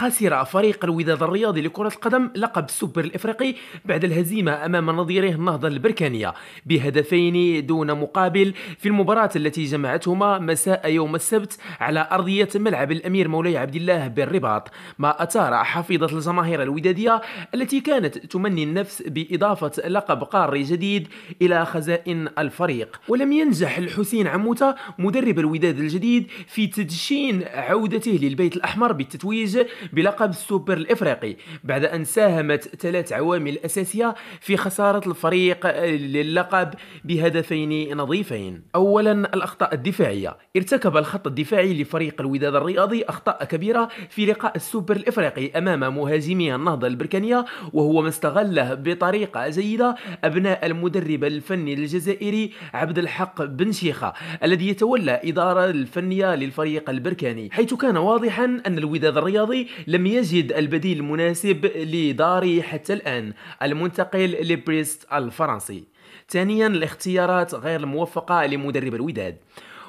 خسر فريق الوداد الرياضي لكرة القدم لقب السوبر الإفريقي بعد الهزيمة أمام نظيره النهضة البركانية بهدفين دون مقابل في المباراة التي جمعتهما مساء يوم السبت على أرضية ملعب الأمير مولاي عبد الله بالرباط ما أثار حفيظة الجماهير الودادية التي كانت تمني النفس بإضافة لقب قاري جديد إلى خزائن الفريق ولم ينجح الحسين عموتة مدرب الوداد الجديد في تدشين عودته للبيت الأحمر بالتتويج بلقب السوبر الافريقي بعد ان ساهمت ثلاث عوامل اساسيه في خساره الفريق للقب بهدفين نظيفين اولا الاخطاء الدفاعيه ارتكب الخط الدفاعي لفريق الوداد الرياضي اخطاء كبيره في لقاء السوبر الافريقي امام مهاجمي النهضه البركانيه وهو ما استغله بطريقه جيده ابناء المدرب الفني الجزائري عبد الحق بن شيخه الذي يتولى الاداره الفنيه للفريق البركاني حيث كان واضحا ان الوداد الرياضي لم يجد البديل المناسب لداري حتى الآن المنتقل لبريست الفرنسي ثانيا الاختيارات غير الموفقة لمدرب الوداد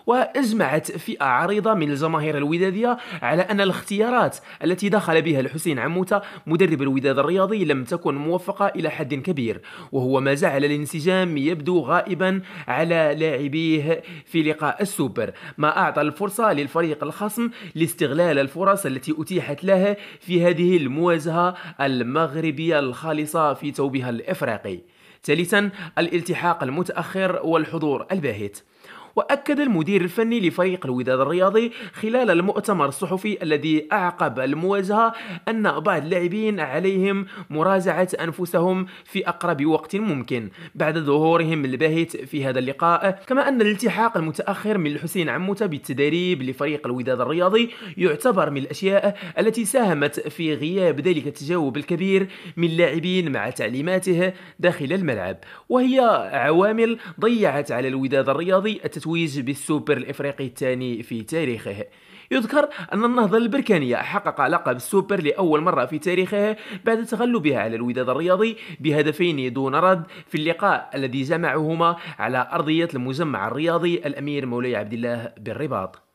وأجمعت فئة عريضة من الجماهير الودادية على أن الاختيارات التي دخل بها الحسين عموتة مدرب الوداد الرياضي لم تكن موفقة إلى حد كبير وهو ما جعل الانسجام يبدو غائبا على لاعبيه في لقاء السوبر ما أعطى الفرصة للفريق الخصم لاستغلال الفرص التي أتيحت له في هذه المواجهة المغربية الخالصة في توبها الإفريقي ثالثا الالتحاق المتأخر والحضور الباهت وأكد المدير الفني لفريق الوداد الرياضي خلال المؤتمر الصحفي الذي أعقب المواجهة أن بعض اللاعبين عليهم مراجعة أنفسهم في أقرب وقت ممكن بعد ظهورهم الباهت في هذا اللقاء كما أن الالتحاق المتأخر من الحسين عموتة بالتدريب لفريق الوداد الرياضي يعتبر من الأشياء التي ساهمت في غياب ذلك التجاوب الكبير من اللاعبين مع تعليماته داخل الملعب وهي عوامل ضيعت على الوداد الرياضي التتويج بالسوبر الافريقي الثاني في تاريخه يذكر أن النهضة البركانية حقق لقب السوبر لأول مرة في تاريخه بعد تغلبها على الوداد الرياضي بهدفين دون رد في اللقاء الذي جمعهما على أرضية المجمع الرياضي الأمير مولاي عبد الله بالرباط